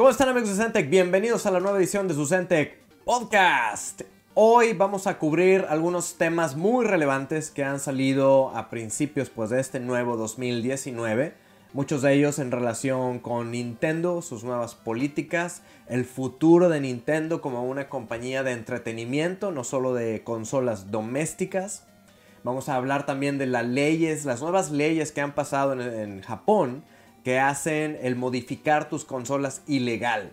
¿Cómo están amigos de Zentec? Bienvenidos a la nueva edición de su Podcast. Hoy vamos a cubrir algunos temas muy relevantes que han salido a principios pues, de este nuevo 2019. Muchos de ellos en relación con Nintendo, sus nuevas políticas, el futuro de Nintendo como una compañía de entretenimiento, no solo de consolas domésticas. Vamos a hablar también de las leyes, las nuevas leyes que han pasado en Japón que hacen el modificar tus consolas ilegal.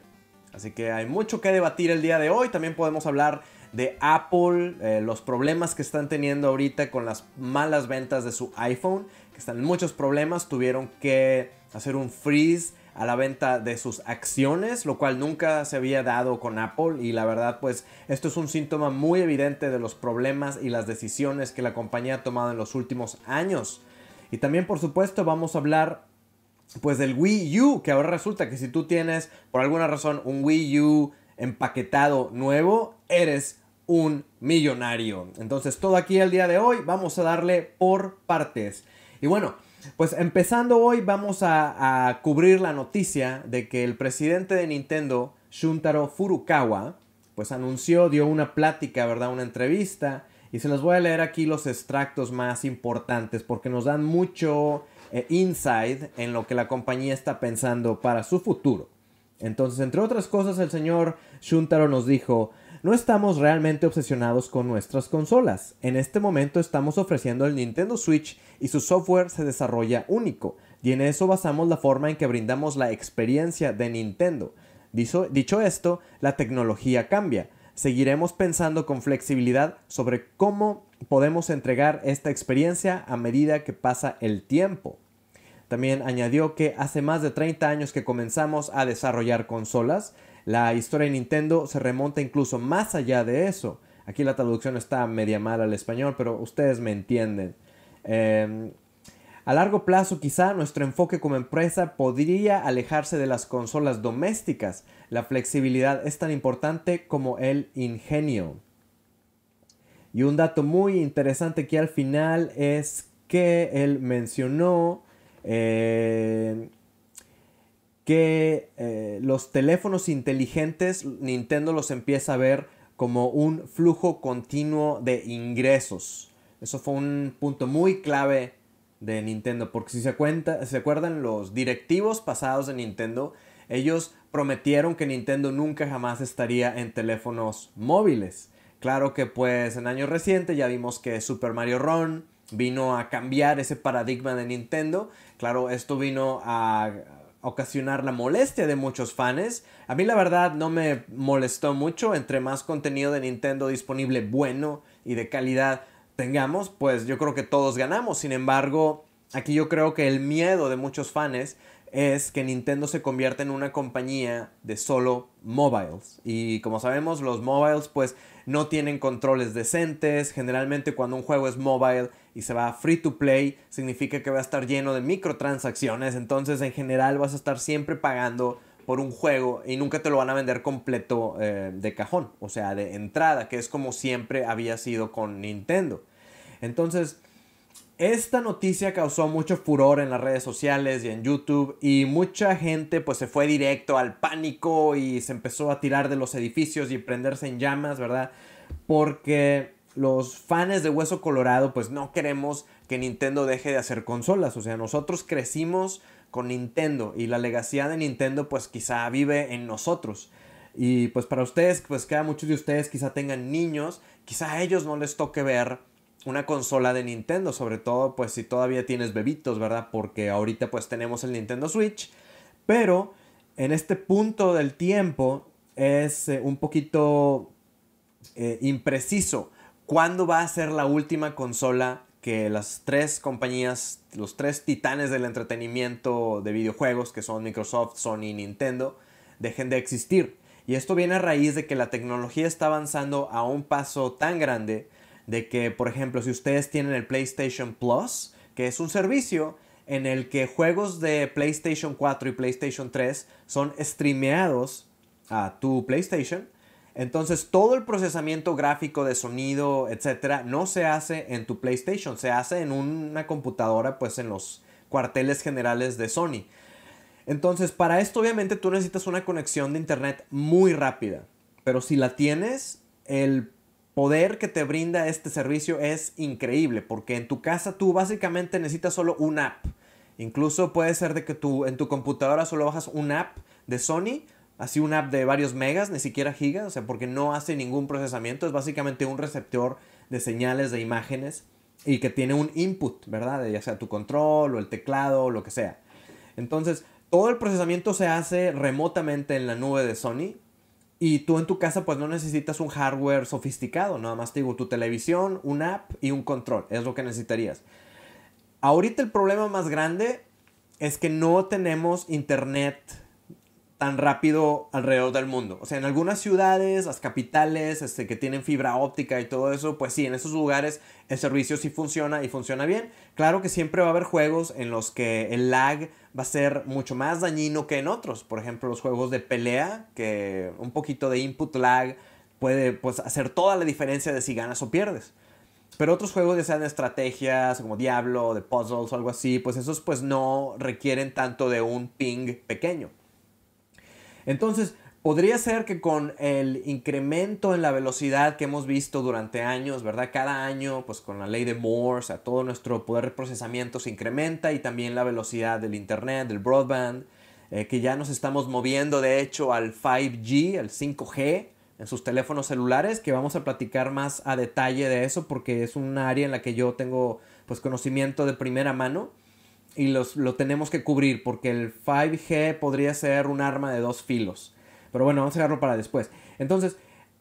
Así que hay mucho que debatir el día de hoy. También podemos hablar de Apple, eh, los problemas que están teniendo ahorita con las malas ventas de su iPhone, que están en muchos problemas, tuvieron que hacer un freeze a la venta de sus acciones, lo cual nunca se había dado con Apple y la verdad pues esto es un síntoma muy evidente de los problemas y las decisiones que la compañía ha tomado en los últimos años. Y también por supuesto vamos a hablar pues del Wii U, que ahora resulta que si tú tienes por alguna razón un Wii U empaquetado nuevo, eres un millonario. Entonces todo aquí el día de hoy vamos a darle por partes. Y bueno, pues empezando hoy vamos a, a cubrir la noticia de que el presidente de Nintendo, Shuntaro Furukawa, pues anunció, dio una plática, ¿verdad? Una entrevista. Y se los voy a leer aquí los extractos más importantes porque nos dan mucho eh, inside en lo que la compañía está pensando para su futuro. Entonces, entre otras cosas, el señor Shuntaro nos dijo, no estamos realmente obsesionados con nuestras consolas. En este momento estamos ofreciendo el Nintendo Switch y su software se desarrolla único, y en eso basamos la forma en que brindamos la experiencia de Nintendo. dicho esto, la tecnología cambia. Seguiremos pensando con flexibilidad sobre cómo podemos entregar esta experiencia a medida que pasa el tiempo. También añadió que hace más de 30 años que comenzamos a desarrollar consolas. La historia de Nintendo se remonta incluso más allá de eso. Aquí la traducción está media mala al español, pero ustedes me entienden. Em, a largo plazo quizá nuestro enfoque como empresa podría alejarse de las consolas domésticas. La flexibilidad es tan importante como el ingenio. Y un dato muy interesante aquí al final es que él mencionó eh, que eh, los teléfonos inteligentes Nintendo los empieza a ver como un flujo continuo de ingresos. Eso fue un punto muy clave de Nintendo, porque si se, cuenta, se acuerdan los directivos pasados de Nintendo, ellos prometieron que Nintendo nunca jamás estaría en teléfonos móviles. Claro que pues en años recientes ya vimos que Super Mario Run vino a cambiar ese paradigma de Nintendo. Claro, esto vino a ocasionar la molestia de muchos fans. A mí la verdad no me molestó mucho. Entre más contenido de Nintendo disponible bueno y de calidad tengamos, pues yo creo que todos ganamos. Sin embargo, aquí yo creo que el miedo de muchos fans es que Nintendo se convierta en una compañía de solo mobiles. Y como sabemos, los mobiles pues no tienen controles decentes, generalmente cuando un juego es mobile y se va a free to play, significa que va a estar lleno de microtransacciones, entonces en general vas a estar siempre pagando por un juego y nunca te lo van a vender completo eh, de cajón, o sea, de entrada, que es como siempre había sido con Nintendo. Entonces, esta noticia causó mucho furor en las redes sociales y en YouTube y mucha gente pues se fue directo al pánico y se empezó a tirar de los edificios y prenderse en llamas, ¿verdad? Porque los fans de Hueso Colorado pues no queremos que Nintendo deje de hacer consolas, o sea, nosotros crecimos con Nintendo y la legacidad de Nintendo pues quizá vive en nosotros. Y pues para ustedes, pues cada muchos de ustedes quizá tengan niños, quizá a ellos no les toque ver una consola de Nintendo, sobre todo pues si todavía tienes bebitos, ¿verdad? Porque ahorita pues tenemos el Nintendo Switch, pero en este punto del tiempo es eh, un poquito eh, impreciso. ¿Cuándo va a ser la última consola que las tres compañías, los tres titanes del entretenimiento de videojuegos, que son Microsoft, Sony y Nintendo, dejen de existir? Y esto viene a raíz de que la tecnología está avanzando a un paso tan grande de que, por ejemplo, si ustedes tienen el PlayStation Plus, que es un servicio en el que juegos de PlayStation 4 y PlayStation 3 son streameados a tu PlayStation, entonces todo el procesamiento gráfico de sonido, etcétera, no se hace en tu PlayStation, se hace en una computadora, pues en los cuarteles generales de Sony. Entonces, para esto obviamente tú necesitas una conexión de internet muy rápida, pero si la tienes, el poder que te brinda este servicio es increíble, porque en tu casa tú básicamente necesitas solo una app. Incluso puede ser de que tú en tu computadora solo bajas una app de Sony, así una app de varios megas, ni siquiera gigas, o sea, porque no hace ningún procesamiento, es básicamente un receptor de señales, de imágenes, y que tiene un input, ¿verdad? ya sea tu control o el teclado o lo que sea. Entonces, todo el procesamiento se hace remotamente en la nube de Sony y tú en tu casa pues no necesitas un hardware sofisticado, nada más te digo tu televisión, una app y un control, es lo que necesitarías. Ahorita el problema más grande es que no tenemos internet tan rápido alrededor del mundo. O sea, en algunas ciudades, las capitales, este, que tienen fibra óptica y todo eso, pues sí, en esos lugares el servicio sí funciona y funciona bien. Claro que siempre va a haber juegos en los que el lag va a ser mucho más dañino que en otros. Por ejemplo, los juegos de pelea, que un poquito de input lag puede pues, hacer toda la diferencia de si ganas o pierdes. Pero otros juegos, ya sean estrategias, como Diablo, de puzzles o algo así, pues esos pues no requieren tanto de un ping pequeño. Entonces, podría ser que con el incremento en la velocidad que hemos visto durante años, ¿verdad? Cada año, pues con la ley de Moore, todo nuestro poder de procesamiento se incrementa y también la velocidad del Internet, del broadband, eh, que ya nos estamos moviendo de hecho al 5G, al 5G en sus teléfonos celulares, que vamos a platicar más a detalle de eso porque es un área en la que yo tengo pues conocimiento de primera mano y los, lo tenemos que cubrir porque el 5G podría ser un arma de dos filos. Pero bueno, vamos a dejarlo para después. Entonces,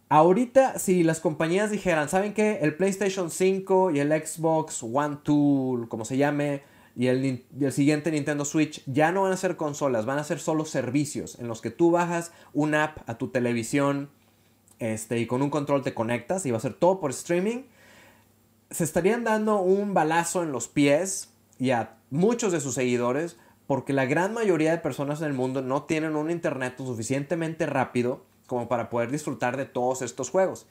ahorita si las compañías dijeran, ¿saben qué? El PlayStation 5 y el Xbox One, 2, como se llame, y el, siguiente Nintendo Switch ya no van a ser consolas, van a ser solo servicios en los que tú bajas una app a tu televisión este, y con un control te conectas y va a ser todo por streaming. Se estarían dando un balazo en los pies y a muchos de sus seguidores porque la gran mayoría de personas en el mundo no tienen un internet suficientemente rápido como para poder disfrutar de todos estos juegos.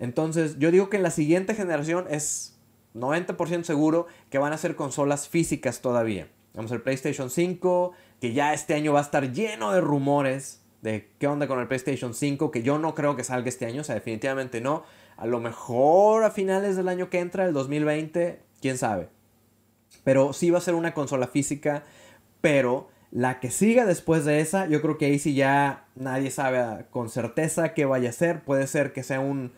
Entonces yo digo que en la siguiente generación es 90% seguro que van a ser consolas físicas todavía. Vamos al PlayStation 5, que ya este año va a estar lleno de rumores de qué onda con el PlayStation 5, que yo no creo que salga este año, o sea, definitivamente no. A lo mejor a finales del año que entra, el 2020, quién sabe. Pero sí va a ser una consola física, pero la que siga después de esa, yo creo que ahí sí ya nadie sabe con certeza qué vaya a ser. Puede ser que sea un,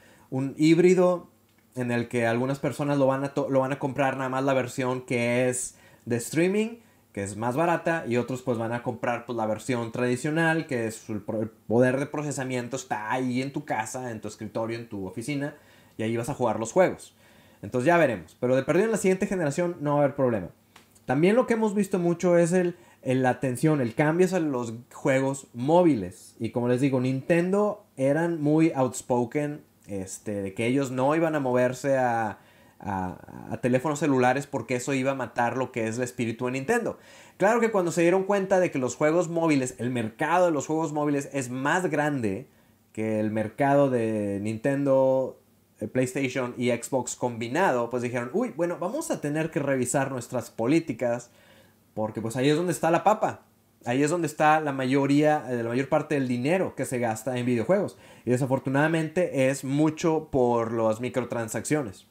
híbrido en el que algunas personas lo van, a comprar nada más la versión que es de streaming, que es más barata, y otros pues van a comprar pues, la versión tradicional, que es el, el poder de procesamiento está ahí en tu casa, en tu escritorio, en tu oficina, y ahí vas a jugar los juegos. Entonces ya veremos. Pero de perdido en la siguiente generación no va a haber problema. También lo que hemos visto mucho es el, la atención, el cambio a los juegos móviles. Y como les digo, Nintendo eran muy outspoken este, de que ellos no iban a moverse a, a, teléfonos celulares porque eso iba a matar lo que es el espíritu de Nintendo. Claro que cuando se dieron cuenta de que los juegos móviles, el mercado de los juegos móviles es más grande que el mercado de Nintendo eh, PlayStation y Xbox combinado, pues dijeron, uy, bueno, vamos a tener que revisar nuestras políticas, porque pues ahí es donde está la papa, ahí es donde está la mayoría, eh, la mayor parte del dinero que se gasta en videojuegos. Y desafortunadamente es mucho por las microtransacciones.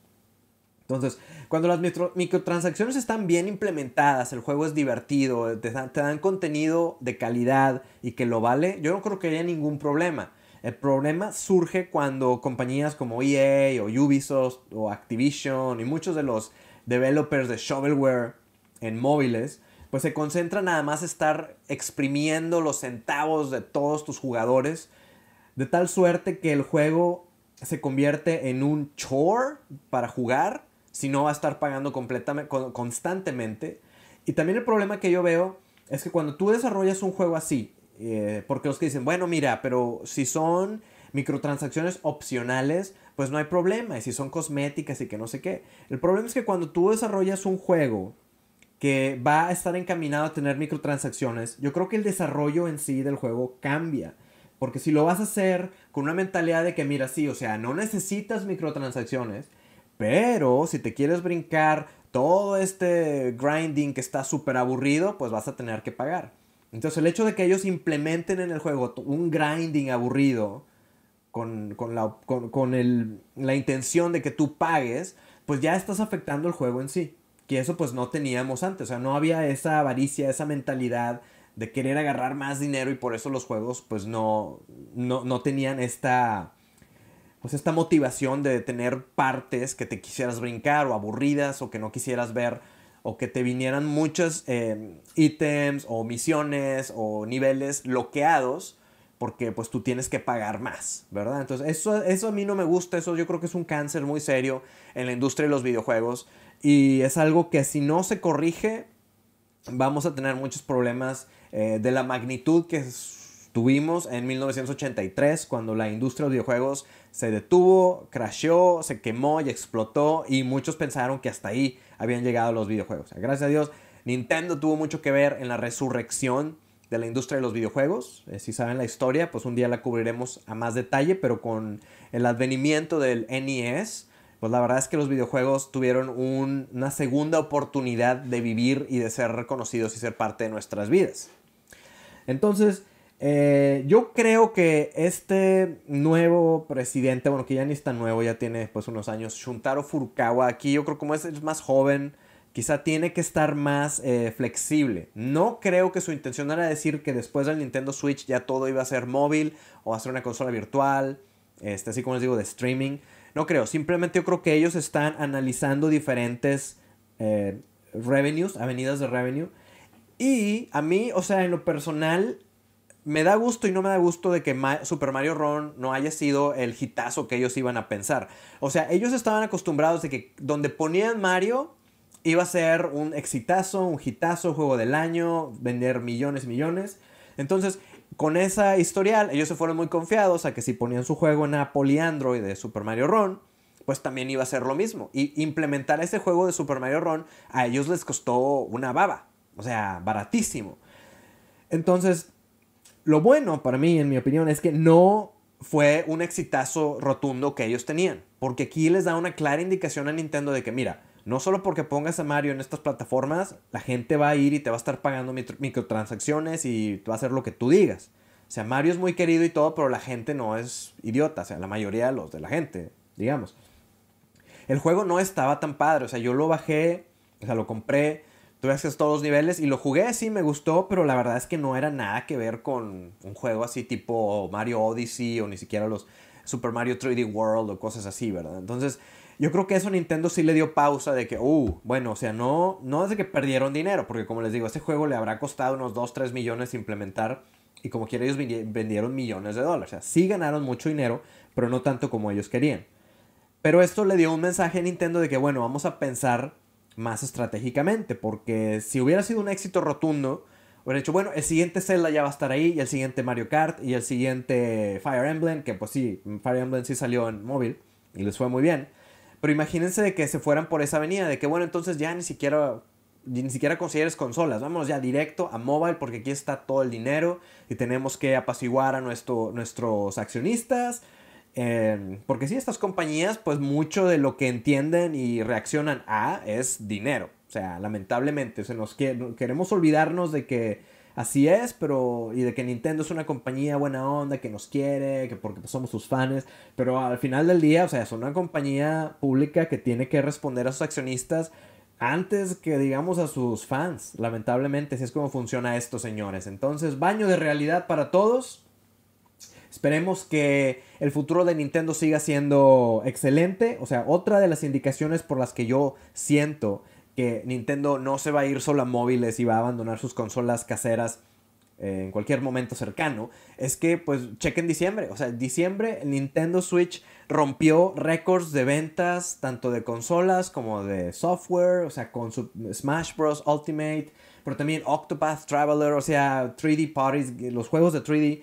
Entonces, cuando las microtransacciones están bien implementadas, el juego es divertido, te dan contenido de calidad y que lo vale, yo no creo que haya ningún problema. El problema surge cuando compañías como EA o Ubisoft o Activision y muchos de los developers de shovelware en móviles, pues se concentran nada más estar exprimiendo los centavos de todos tus jugadores, de tal suerte que el juego se convierte en un chore para jugar, si no va a estar pagando constantemente. Y también el problema que yo veo es que cuando tú desarrollas un juego así eh, porque los que dicen, bueno, mira, pero si son microtransacciones opcionales, pues no hay problema. Y si son cosméticas y que no sé qué. El problema es que cuando tú desarrollas un juego que va a estar encaminado a tener microtransacciones, yo creo que el desarrollo en sí del juego cambia. Porque si lo vas a hacer con una mentalidad de que, mira, sí, o sea, no necesitas microtransacciones, pero si te quieres brincar todo este grinding que está súper aburrido, pues vas a tener que pagar. Entonces el hecho de que ellos implementen en el juego un grinding aburrido con, con, la, con, con el, la, intención de que tú pagues, pues ya estás afectando el juego en sí. Que eso pues no teníamos antes, o sea, no había esa avaricia, esa mentalidad de querer agarrar más dinero y por eso los juegos pues no, no, no tenían esta, pues esta motivación de tener partes que te quisieras brincar o aburridas o que no quisieras ver o que te vinieran muchos eh, ítems o misiones o niveles bloqueados porque pues tú tienes que pagar más, ¿verdad? Entonces eso, eso a mí no me gusta, eso yo creo que es un cáncer muy serio en la industria de los videojuegos y es algo que si no se corrige vamos a tener muchos problemas eh, de la magnitud que tuvimos en 1983 cuando la industria de los videojuegos se detuvo, crasheó, se quemó y explotó y muchos pensaron que hasta ahí habían llegado los videojuegos. Gracias a Dios, Nintendo tuvo mucho que ver en la resurrección de la industria de los videojuegos. Eh, si saben la historia, pues un día la cubriremos a más detalle, pero con el advenimiento del NES, pues la verdad es que los videojuegos tuvieron una segunda oportunidad de vivir y de ser reconocidos y ser parte de nuestras vidas. Entonces, eh, yo creo que este nuevo presidente, bueno, que ya ni está nuevo, ya tiene después unos años, Shuntaro Furukawa, aquí yo creo como es más joven, quizá tiene que estar más eh, flexible. No creo que su intención era decir que después del Nintendo Switch ya todo iba a ser móvil o a ser una consola virtual, este, así como les digo, de streaming. No creo, simplemente yo creo que ellos están analizando diferentes eh, revenues, avenidas de revenue. Y a mí, o sea, en lo personal, me da gusto y no me da gusto de que Super Mario Run no haya sido el hitazo que ellos iban a pensar. O sea, ellos estaban acostumbrados de que donde ponían Mario iba a ser un exitazo, un hitazo, juego del año, vender millones y millones. Entonces, con esa historial, ellos se fueron muy confiados a que si ponían su juego en Apple y Android de Super Mario Run, pues también iba a ser lo mismo. Y implementar ese juego de Super Mario Run a ellos les costó una baba, o sea, baratísimo. Entonces, lo bueno para mí, en mi opinión, es que no fue un exitazo rotundo que ellos tenían, porque aquí les da una clara indicación a Nintendo de que, mira, no solo porque pongas a Mario en estas plataformas, la gente va a ir y te va a estar pagando microtransacciones y va a hacer lo que tú digas. O sea, Mario es muy querido y todo, pero la gente no es idiota, o sea, la mayoría de los de la gente, digamos. El juego no estaba tan padre, o sea, yo lo bajé, o sea, lo compré, Tuve a todos los niveles y lo jugué, sí, me gustó, pero la verdad es que no era nada que ver con un juego así tipo Mario Odyssey o ni siquiera los Super Mario 3D World o cosas así, ¿verdad? Entonces, yo creo que eso Nintendo sí le dio pausa de que, uh, bueno, o sea, no, no desde que perdieron dinero, porque como les digo, este juego le habrá costado unos 2, 3 millones implementar y como quiera ellos vendieron millones de dólares. O sea, sí ganaron mucho dinero, pero no tanto como ellos querían. Pero esto le dio un mensaje a Nintendo de que, bueno, vamos a pensar más estratégicamente, porque si hubiera sido un éxito rotundo, hubiera dicho, bueno, el siguiente Zelda ya va a estar ahí, y el siguiente Mario Kart, y el siguiente Fire Emblem, que pues sí, Fire Emblem sí salió en móvil, y les fue muy bien. Pero imagínense de que se fueran por esa avenida, de que bueno, entonces ya ni siquiera, ni siquiera consideres consolas, vámonos ya directo a mobile, porque aquí está todo el dinero, y tenemos que apaciguar a nuestro, nuestros accionistas, Em, porque si estas compañías, pues mucho de lo que entienden y reaccionan a es dinero. O sea, lamentablemente, se nos queremos olvidarnos de que así es, pero y de que Nintendo es una compañía buena onda, que nos quiere, que porque somos sus fans, pero al final del día, o sea, es una compañía pública que tiene que responder a sus accionistas antes que digamos a sus fans. Lamentablemente, así es como funciona esto, señores. Entonces, baño de realidad para todos. Esperemos que el futuro de Nintendo siga siendo excelente. O sea, otra de las indicaciones por las que yo siento que Nintendo no se va a ir solo a móviles y va a abandonar sus consolas caseras eh, en cualquier momento cercano, es que pues chequen diciembre. O sea, diciembre Nintendo Switch rompió récords de ventas, tanto de consolas como de software, o sea, con su Smash Bros. Ultimate, pero también Octopath Traveler, o sea, 3D Parties, los juegos de 3D.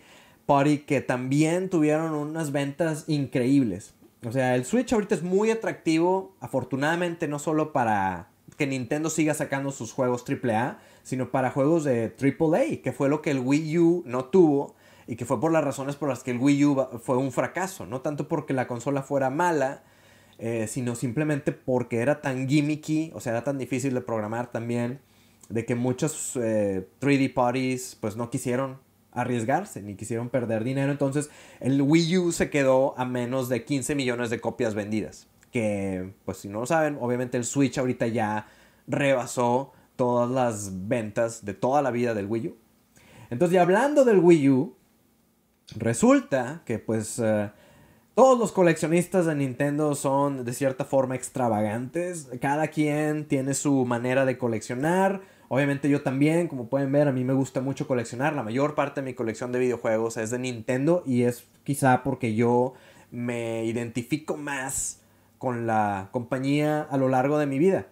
Party que también tuvieron unas ventas increíbles. O sea, el Switch ahorita es muy atractivo, afortunadamente no solo para que Nintendo siga sacando sus juegos AAA, sino para juegos de AAA, que fue lo que el Wii U no tuvo y que fue por las razones por las que el Wii U fue un fracaso, no tanto porque la consola fuera mala, eh, sino simplemente porque era tan gimmicky, o sea, era tan difícil de programar también, de que muchos 3D eh, parties pues no quisieron arriesgarse, ni quisieron perder dinero. Entonces el Wii U se quedó a menos de 15 millones de copias vendidas. Que, pues si no lo saben, obviamente el Switch ahorita ya rebasó todas las ventas de toda la vida del Wii U. Entonces, y hablando del Wii U, resulta que pues... Eh, todos los coleccionistas de Nintendo son de cierta forma extravagantes. Cada quien tiene su manera de coleccionar Obviamente yo también, como pueden ver, a mí me gusta mucho coleccionar. La mayor parte de mi colección de videojuegos es de Nintendo y es quizá porque yo me identifico más con la compañía a lo largo de mi vida.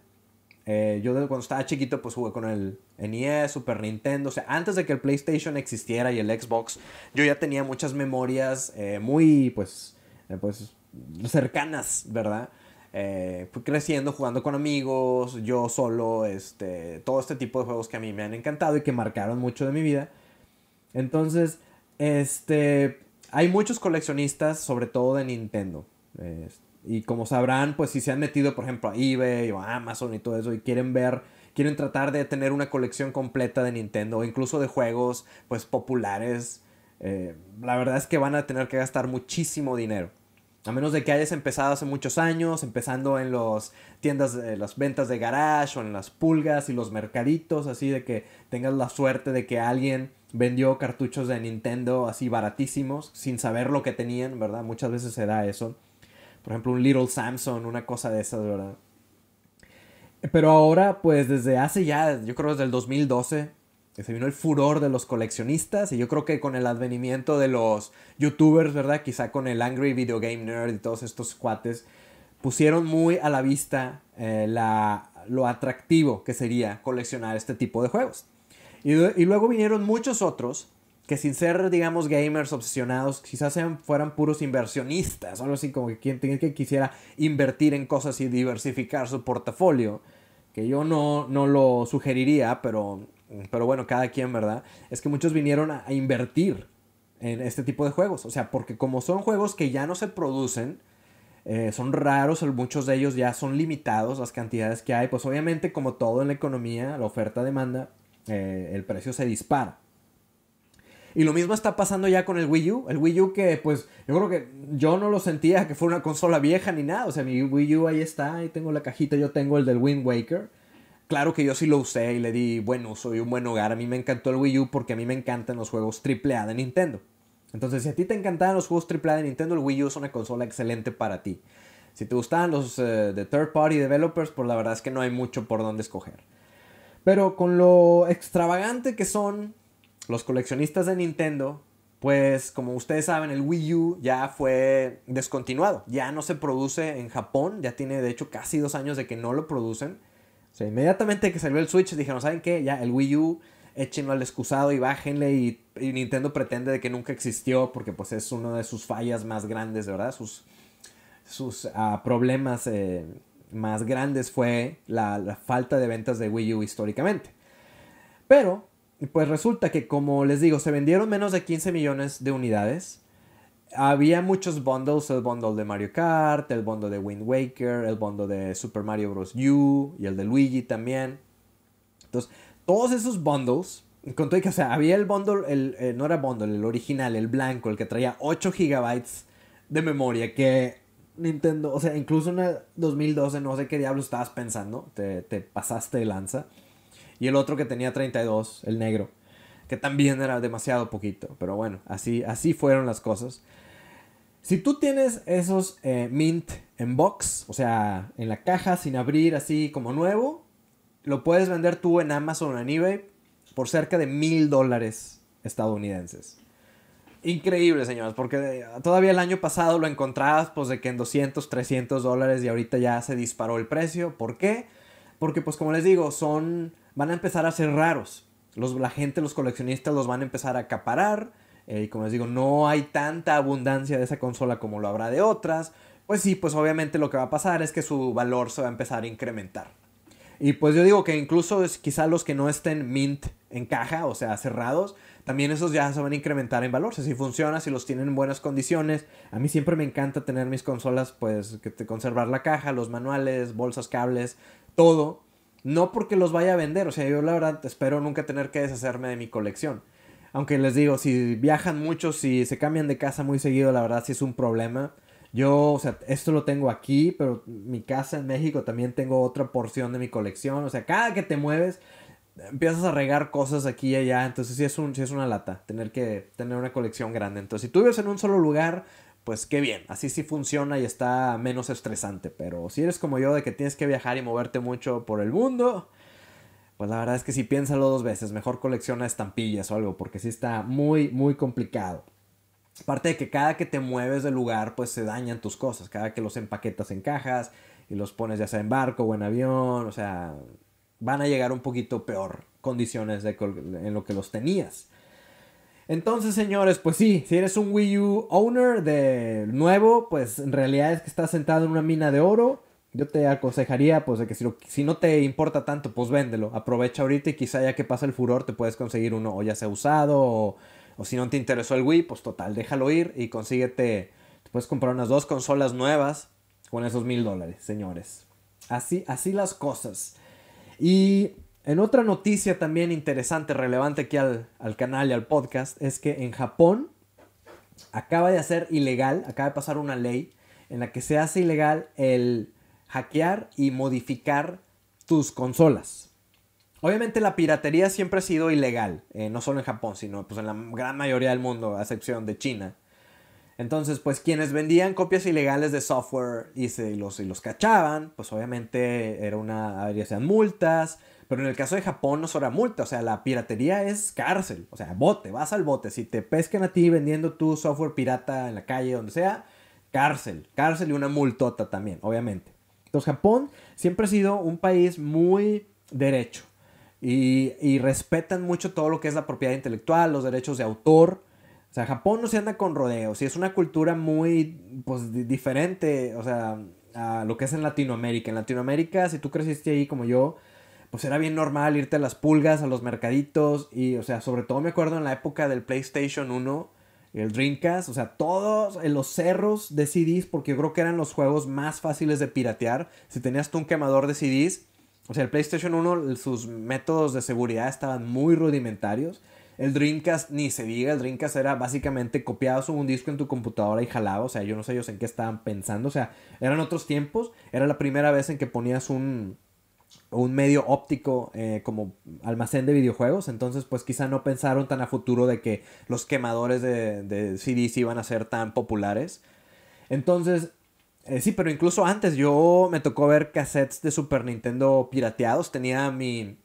Eh, yo cuando estaba chiquito pues jugué con el NES, Super Nintendo, o sea, antes de que el PlayStation existiera y el Xbox, yo ya tenía muchas memorias eh, muy pues, eh, pues cercanas, ¿verdad? Eh, fui creciendo, jugando con amigos, yo solo, este, todo este tipo de juegos que a mí me han encantado y que marcaron mucho de mi vida. Entonces, este, hay muchos coleccionistas, sobre todo de Nintendo. y como sabrán, pues si se han metido, por ejemplo, a eBay o Amazon y todo eso y quieren ver, quieren tratar de tener una colección completa de Nintendo, o incluso de juegos, pues populares, eh, la verdad es que van a tener que gastar muchísimo dinero. A menos de que hayas empezado hace muchos años, empezando en las tiendas, de las ventas de garage o en las pulgas y los mercaditos, así de que tengas la suerte de que alguien vendió cartuchos de Nintendo así baratísimos, sin saber lo que tenían, ¿verdad? Muchas veces se da eso. Por ejemplo, un Little Samson, una cosa de esas, ¿verdad? Pero ahora, pues desde hace ya, yo creo desde el 2012, se vino el furor de los coleccionistas y yo creo que con el advenimiento de los youtubers, ¿verdad? Quizá con el Angry Video Game Nerd y todos estos cuates, pusieron muy a la vista eh, la, lo atractivo que sería coleccionar este tipo de juegos. Y, luego vinieron muchos otros que sin ser, digamos, gamers obsesionados, quizás sean, fueran puros inversionistas, algo así como que quien, que quisiera invertir en cosas y diversificar su portafolio, que yo no, no lo sugeriría, pero pero bueno, cada quien, ¿verdad? Es que muchos vinieron a, invertir en este tipo de juegos. O sea, porque como son juegos que ya no se producen, eh, son raros, muchos de ellos ya son limitados las cantidades que hay. Pues obviamente, como todo en la economía, la oferta-demanda, eh, el precio se dispara. Y lo mismo está pasando ya con el Wii U. El Wii U que, pues, yo creo que yo no lo sentía que fue una consola vieja ni nada. O sea, mi Wii U ahí está, ahí tengo la cajita, yo tengo el del Wind Waker. Claro que yo sí lo usé y le di bueno, soy un buen hogar. A mí me encantó el Wii U porque a mí me encantan los juegos AAA de Nintendo. Entonces, si a ti te encantaban los juegos AAA de Nintendo, el Wii U es una consola excelente para ti. Si te gustaban los eh, de third party developers, pues la verdad es que no hay mucho por dónde escoger. Pero con lo extravagante que son los coleccionistas de Nintendo, pues como ustedes saben, el Wii U ya fue descontinuado. Ya no se produce en Japón, ya tiene de hecho casi dos años de que no lo producen inmediatamente que salió el Switch, dijeron, ¿saben qué? Ya, el Wii U, échenlo al excusado y bájenle. Y, Nintendo pretende de que nunca existió, porque pues es una de sus fallas más grandes, ¿verdad? Sus, sus ah, problemas eh, más grandes fue la, la falta de ventas de Wii U históricamente. Pero, pues resulta que, como les digo, se vendieron menos de 15 millones de unidades había muchos bundles, el bundle de Mario Kart, el bundle de Wind Waker, el bundle de Super Mario Bros. U y el de Luigi también. Entonces, todos esos bundles, con todo que, o sea, había el bundle, el, eh, no era bundle, el original, el blanco, el que traía 8 GB de memoria, que Nintendo, o sea, incluso en el 2012, no sé qué diablo estabas pensando, te, te pasaste de lanza. Y el otro que tenía 32, el negro, que también era demasiado poquito, pero bueno, así, así fueron las cosas. Si tú tienes esos eh, mint en box, o sea, en la caja sin abrir así como nuevo, lo puedes vender tú en Amazon o en eBay por cerca de mil dólares estadounidenses. Increíble, señores, porque eh, todavía el año pasado lo encontrabas pues de que en 200, 300 dólares y ahorita ya se disparó el precio. ¿Por qué? Porque pues como les digo, son, van a empezar a ser raros. Los, la gente, los coleccionistas los van a empezar a acaparar eh, y como les digo, no hay tanta abundancia de esa consola como lo habrá de otras. Pues sí, pues obviamente lo que va a pasar es que su valor se va a empezar a incrementar. Y pues yo digo que incluso es, quizá los que no estén mint en caja, o sea, cerrados, también esos ya se van a incrementar en valor. si funciona, si los tienen en buenas condiciones. A mí siempre me encanta tener mis consolas, pues, que conservar la caja, los manuales, bolsas, cables, todo. No porque los vaya a vender, o sea, yo la verdad espero nunca tener que deshacerme de mi colección. Aunque les digo, si viajan mucho, si se cambian de casa muy seguido, la verdad sí es un problema. Yo, o sea, esto lo tengo aquí, pero mi casa en México también tengo otra porción de mi colección. O sea, cada que te mueves, empiezas a regar cosas aquí y allá. Entonces sí es, un, es una lata tener que tener una colección grande. Entonces, si tú vives en un solo lugar, pues qué bien. Así sí funciona y está menos estresante. Pero si eres como yo de que tienes que viajar y moverte mucho por el mundo, pues la verdad es que si piénsalo dos veces, mejor colecciona estampillas o algo, porque sí está muy, muy complicado. Aparte de que cada que te mueves de lugar, pues se dañan tus cosas, cada que los empaquetas en cajas y los pones ya sea en barco o en avión, o sea, van a llegar un poquito peor condiciones de en lo que los tenías. Entonces, señores, pues sí, si eres un Wii U owner de nuevo, pues en realidad es que estás sentado en una mina de oro yo te aconsejaría, pues, de que si, no te importa tanto, pues véndelo. Aprovecha ahorita y quizá ya que pasa el furor te puedes conseguir uno o ya ha usado o, si no te interesó el Wii, pues total, déjalo ir y consíguete, te puedes comprar unas dos consolas nuevas con esos mil dólares, señores. Así, así las cosas. Y en otra noticia también interesante, relevante aquí al canal y al podcast, es que en Japón acaba de hacer ilegal, acaba de pasar una ley en la que se hace ilegal el hackear y modificar tus consolas. Obviamente la piratería siempre ha sido ilegal, eh, no solo en Japón, sino pues en la gran mayoría del mundo, a excepción de China. Entonces, pues quienes vendían copias ilegales de software y, se, los, y los cachaban, pues obviamente era una, multas, pero en el caso de Japón no solo era multa, o sea, la piratería es cárcel, o sea, bote, vas al bote, si te pescan a ti vendiendo tu software pirata en la calle, donde sea, cárcel, cárcel y una multota también, obviamente. Japón siempre ha sido un país muy derecho y, respetan mucho todo lo que es la propiedad intelectual, los derechos de autor. O sea, Japón no se anda con rodeos y es una cultura muy pues, diferente, o sea, a lo que es en Latinoamérica. En Latinoamérica, si tú creciste ahí como yo, pues era bien normal irte a las pulgas, a los mercaditos y, o sea, sobre todo me acuerdo en la época del PlayStation 1, el Dreamcast, o sea, todos los cerros de CDs, porque creo que eran los juegos más fáciles de piratear. Si tenías tú un quemador de CDs, o sea, el PlayStation 1, sus métodos de seguridad estaban muy rudimentarios. El Dreamcast, ni se diga, el Dreamcast era básicamente copiabas un disco en tu computadora y jalado. o sea, yo no sé ellos en qué estaban pensando, o sea, eran otros tiempos, era la primera vez en que ponías un, un medio óptico eh, como almacén de videojuegos, entonces pues quizá no pensaron tan a futuro de que los quemadores de, de CDs iban a ser tan populares. Entonces, eh, sí, pero incluso antes yo me tocó ver cassettes de Super Nintendo pirateados, tenía mi,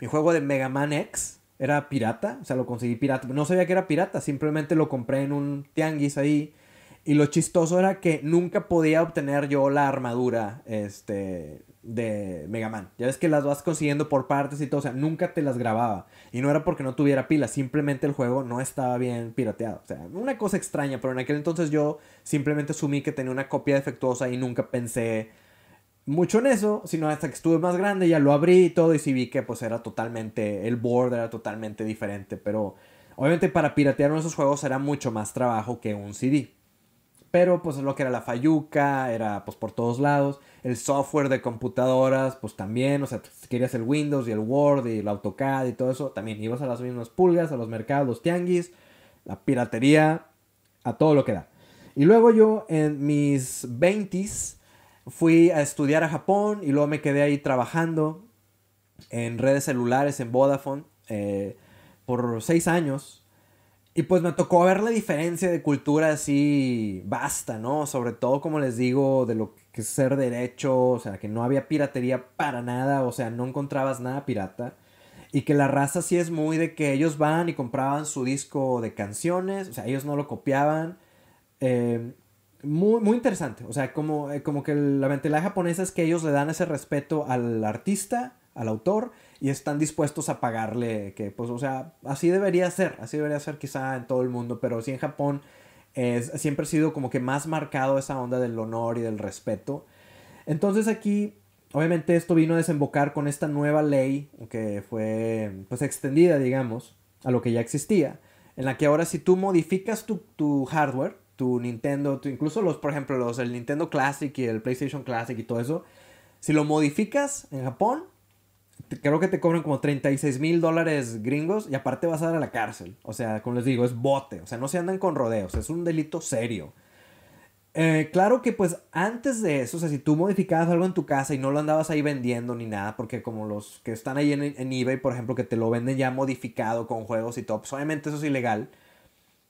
mi juego de Mega Man X, era pirata, o sea, lo conseguí pirata, no sabía que era pirata, simplemente lo compré en un tianguis ahí. Y lo chistoso era que nunca podía obtener yo la armadura este, de Mega Man. Ya ves que las vas consiguiendo por partes y todo, o sea, nunca te las grababa. Y no era porque no tuviera pila, simplemente el juego no estaba bien pirateado. O sea, una cosa extraña, pero en aquel entonces yo simplemente asumí que tenía una copia defectuosa y nunca pensé mucho en eso, sino hasta que estuve más grande, ya lo abrí y todo, y sí vi que pues era totalmente, el board era totalmente diferente, pero obviamente para piratear uno de esos juegos era mucho más trabajo que un CD. Pero pues lo que era la Fayuca, era pues por todos lados. El software de computadoras, pues también, o sea, si querías el Windows y el Word y el AutoCAD y todo eso, también ibas a las mismas pulgas, a los mercados, los tianguis, la piratería, a todo lo que da. Y luego yo en mis 20s fui a estudiar a Japón y luego me quedé ahí trabajando en redes celulares, en Vodafone, eh, por seis años y pues me tocó ver la diferencia de cultura así basta, ¿no? Sobre todo, como les digo, de lo que es ser derecho, o sea, que no había piratería para nada, o sea, no encontrabas nada pirata. Y que la raza sí es muy de que ellos van y compraban su disco de canciones, o sea, ellos no lo copiaban. Em, muy, muy interesante, o sea, como, eh, como que la mentalidad japonesa es que ellos le dan ese respeto al artista, al autor, y están dispuestos a pagarle que, pues, o sea, así debería ser, así debería ser quizá en todo el mundo, pero sí en Japón es, siempre ha sido como que más marcado esa onda del honor y del respeto. Entonces aquí, obviamente esto vino a desembocar con esta nueva ley que fue, pues, extendida, digamos, a lo que ya existía, en la que ahora si tú modificas tu, hardware, tu Nintendo, incluso los, por ejemplo, los, el Nintendo Classic y el PlayStation Classic y todo eso, si lo modificas en Japón, creo que te cobran como 36 mil dólares gringos y aparte vas a dar a la cárcel. O sea, como les digo, es bote. O sea, no se andan con rodeos. Es un delito serio. Eh, claro que pues antes de eso, o sea, si tú modificabas algo en tu casa y no lo andabas ahí vendiendo ni nada, porque como los que están ahí en, eBay, por ejemplo, que te lo venden ya modificado con juegos y todo, pues obviamente eso es ilegal.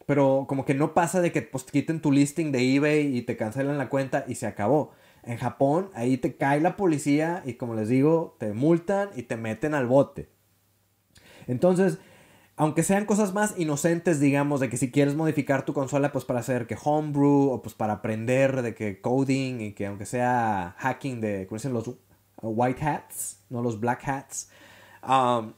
Pero como que no pasa de que pues quiten tu listing de eBay y te cancelan la cuenta y se acabó. En Japón, ahí te cae la policía y como les digo, te multan y te meten al bote. Entonces, aunque sean cosas más inocentes, digamos, de que si quieres modificar tu consola, pues para hacer que homebrew o pues para aprender de que coding y que aunque sea hacking de, ¿cómo dicen los white hats? No los black hats. Um,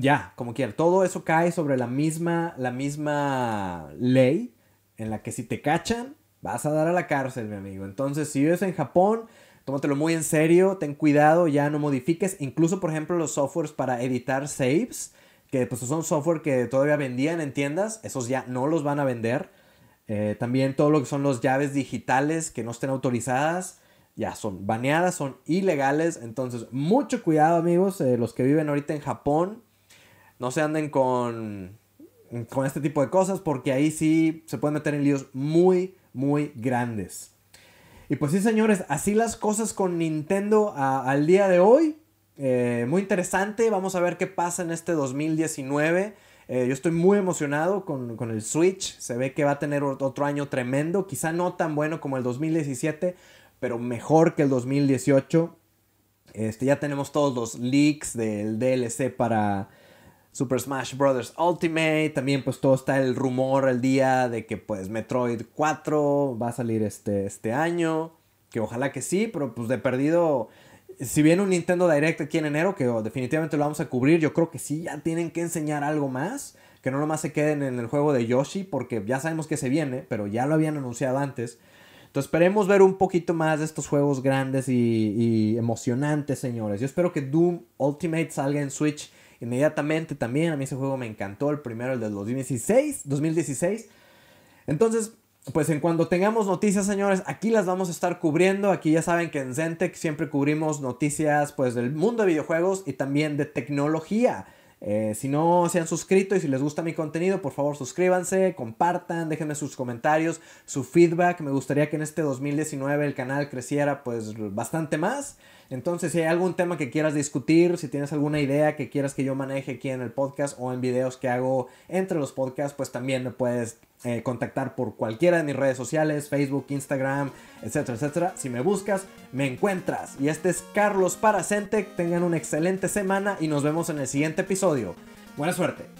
ya, como quiera. Todo eso cae sobre la misma, la misma ley en la que si te cachan, Vas a dar a la cárcel, mi amigo. Entonces, si vives en Japón, tómatelo muy en serio, ten cuidado, ya no modifiques. Incluso, por ejemplo, los softwares para editar saves, que pues son software que todavía vendían en tiendas, esos ya no los van a vender. Eh, también todo lo que son las llaves digitales que no estén autorizadas, ya son baneadas, son ilegales. Entonces, mucho cuidado, amigos, eh, los que viven ahorita en Japón, no se anden con, con este tipo de cosas, porque ahí sí se pueden meter en líos muy, muy grandes. Y pues sí, señores, así las cosas con Nintendo al día de hoy. Eh, muy interesante, vamos a ver qué pasa en este 2019. Eh, yo estoy muy emocionado con, con, el Switch. Se ve que va a tener otro año tremendo. Quizá no tan bueno como el 2017, pero mejor que el 2018. Este, ya tenemos todos los leaks del DLC para Super Smash Bros. Ultimate. También pues todo está el rumor el día de que pues Metroid 4 va a salir este, este año. Que ojalá que sí, pero pues de perdido... Si viene un Nintendo Direct aquí en enero, que oh, definitivamente lo vamos a cubrir, yo creo que sí, ya tienen que enseñar algo más. Que no nomás se queden en el juego de Yoshi, porque ya sabemos que se viene, pero ya lo habían anunciado antes. Entonces esperemos ver un poquito más de estos juegos grandes y, y emocionantes, señores. Yo espero que Doom Ultimate salga en Switch inmediatamente también. A mí ese juego me encantó, el primero, el del 2016. 2016. Entonces, pues en cuando tengamos noticias, señores, aquí las vamos a estar cubriendo. Aquí ya saben que en Zentec siempre cubrimos noticias pues del mundo de videojuegos y también de tecnología. Eh, si no se han suscrito y si les gusta mi contenido, por favor suscríbanse, compartan, déjenme sus comentarios, su feedback. Me gustaría que en este 2019 el canal creciera pues bastante más. Entonces, si hay algún tema que quieras discutir, si tienes alguna idea que quieras que yo maneje aquí en el podcast o en videos que hago entre los podcasts, pues también me puedes eh, contactar por cualquiera de mis redes sociales, Facebook, Instagram, etcétera, etcétera. Si me buscas, me encuentras. Y este es Carlos Paracente. Tengan una excelente semana y nos vemos en el siguiente episodio. Buena suerte.